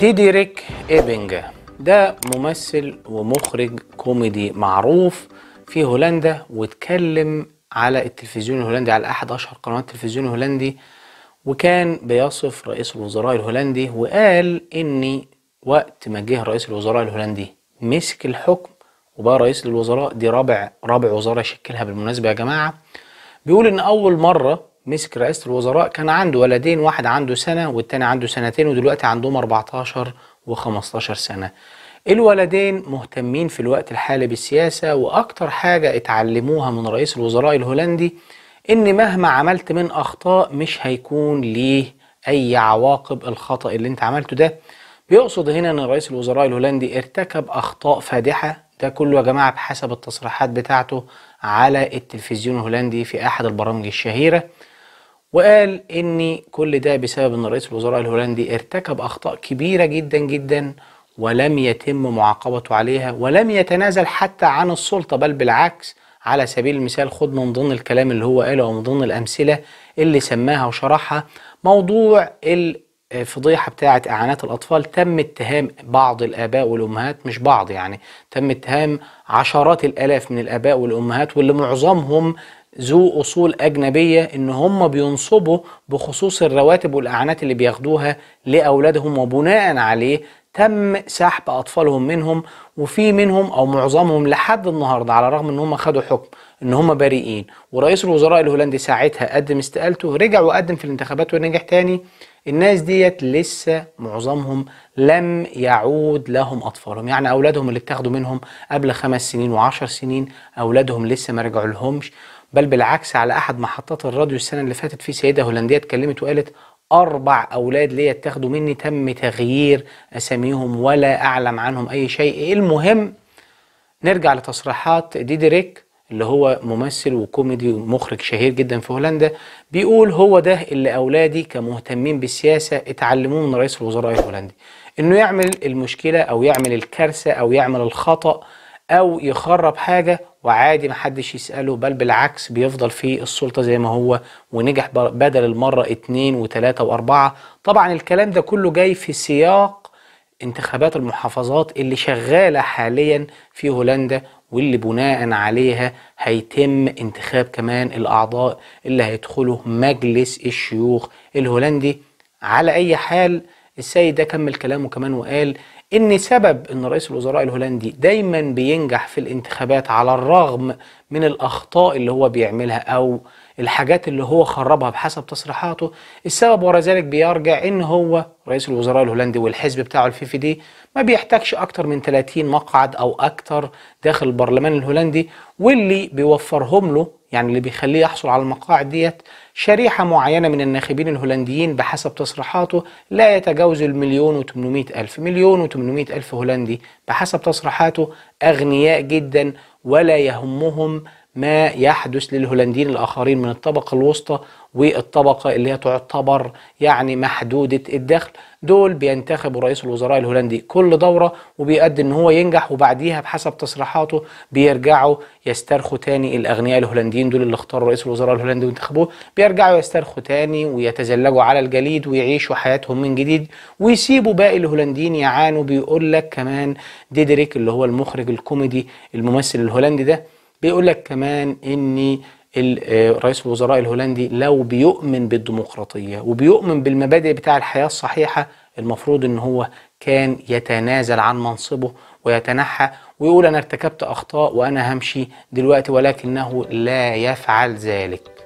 تيديريك إيبنج ده ممثل ومخرج كوميدي معروف في هولندا واتكلم على التلفزيون الهولندي على أحد أشهر قنوات التلفزيون الهولندي وكان بيصف رئيس الوزراء الهولندي وقال إن وقت ما جه رئيس الوزراء الهولندي مسك الحكم وبقى رئيس للوزراء دي رابع رابع وزارة يشكلها بالمناسبة يا جماعة بيقول إن أول مرة مسك رئاسة الوزراء كان عنده ولدين واحد عنده سنة والتاني عنده سنتين ودلوقتي عندهم 14 و15 سنة الولدين مهتمين في الوقت الحالي بالسياسة وأكتر حاجة اتعلموها من رئيس الوزراء الهولندي إن مهما عملت من أخطاء مش هيكون ليه أي عواقب الخطأ اللي أنت عملته ده بيقصد هنا إن رئيس الوزراء الهولندي ارتكب أخطاء فادحة ده كله يا جماعة بحسب التصريحات بتاعته على التلفزيون الهولندي في أحد البرامج الشهيرة وقال ان كل ده بسبب ان رئيس الوزراء الهولندي ارتكب اخطاء كبيره جدا جدا ولم يتم معاقبته عليها ولم يتنازل حتى عن السلطه بل بالعكس على سبيل المثال خد من ضمن الكلام اللي هو قاله ومن ضمن الامثله اللي سماها وشرحها موضوع الفضيحه بتاعه اعانات الاطفال تم اتهام بعض الاباء والامهات مش بعض يعني تم اتهام عشرات الالاف من الاباء والامهات واللي معظمهم ذو اصول اجنبيه ان هم بينصبوا بخصوص الرواتب والاعانات اللي بياخدوها لاولادهم وبناء عليه تم سحب اطفالهم منهم وفي منهم او معظمهم لحد النهارده على الرغم ان هم خدوا حكم ان هم بريئين ورئيس الوزراء الهولندي ساعتها قدم استقالته رجع وقدم في الانتخابات ونجح تاني الناس ديت لسه معظمهم لم يعود لهم اطفالهم يعني اولادهم اللي اتاخدوا منهم قبل خمس سنين وعشر سنين اولادهم لسه ما رجعوا لهمش بل بالعكس على أحد محطات الراديو السنة اللي فاتت في سيدة هولندية اتكلمت وقالت أربع أولاد ليا اتاخدوا مني تم تغيير أساميهم ولا أعلم عنهم أي شيء المهم نرجع لتصريحات ديدريك اللي هو ممثل وكوميدي ومخرج شهير جدا في هولندا بيقول هو ده اللي أولادي كمهتمين بالسياسة اتعلموه من رئيس الوزراء الهولندي إنه يعمل المشكلة أو يعمل الكارثة أو يعمل الخطأ أو يخرب حاجة وعادي محدش يسأله بل بالعكس بيفضل في السلطة زي ما هو ونجح بدل المرة اتنين وتلاتة واربعة طبعا الكلام ده كله جاي في سياق انتخابات المحافظات اللي شغالة حاليا في هولندا واللي بناء عليها هيتم انتخاب كمان الأعضاء اللي هيدخلوا مجلس الشيوخ الهولندي على أي حال السيد ده كمل كلامه كمان وقال ان سبب ان رئيس الوزراء الهولندي دايما بينجح في الانتخابات على الرغم من الاخطاء اللي هو بيعملها او الحاجات اللي هو خربها بحسب تصريحاته السبب ورا ذلك بيرجع ان هو رئيس الوزراء الهولندي والحزب بتاعه الفي في دي ما بيحتاجش اكتر من 30 مقعد او اكتر داخل البرلمان الهولندي واللي بيوفرهم له يعني اللي بيخليه يحصل على المقاعد ديت شريحة معينة من الناخبين الهولنديين بحسب تصريحاته لا يتجاوز المليون و ألف مليون وتمنمائة ألف هولندي بحسب تصريحاته أغنياء جدا ولا يهمهم ما يحدث للهولنديين الآخرين من الطبقة الوسطى والطبقة اللي هي تعتبر يعني محدودة الدخل دول بينتخبوا رئيس الوزراء الهولندي كل دورة وبيؤدي ان هو ينجح وبعديها بحسب تصريحاته بيرجعوا يسترخوا تاني الاغنياء الهولنديين دول اللي اختاروا رئيس الوزراء الهولندي وانتخبوه بيرجعوا يسترخوا تاني ويتزلجوا على الجليد ويعيشوا حياتهم من جديد ويسيبوا باقي الهولنديين يعانوا بيقول لك كمان ديدريك اللي هو المخرج الكوميدي الممثل الهولندي ده بيقول لك كمان ان آه، رئيس الوزراء الهولندي لو بيؤمن بالديمقراطيه وبيؤمن بالمبادئ بتاع الحياه الصحيحه المفروض ان هو كان يتنازل عن منصبه ويتنحى ويقول انا ارتكبت اخطاء وانا همشي دلوقتي ولكنه لا يفعل ذلك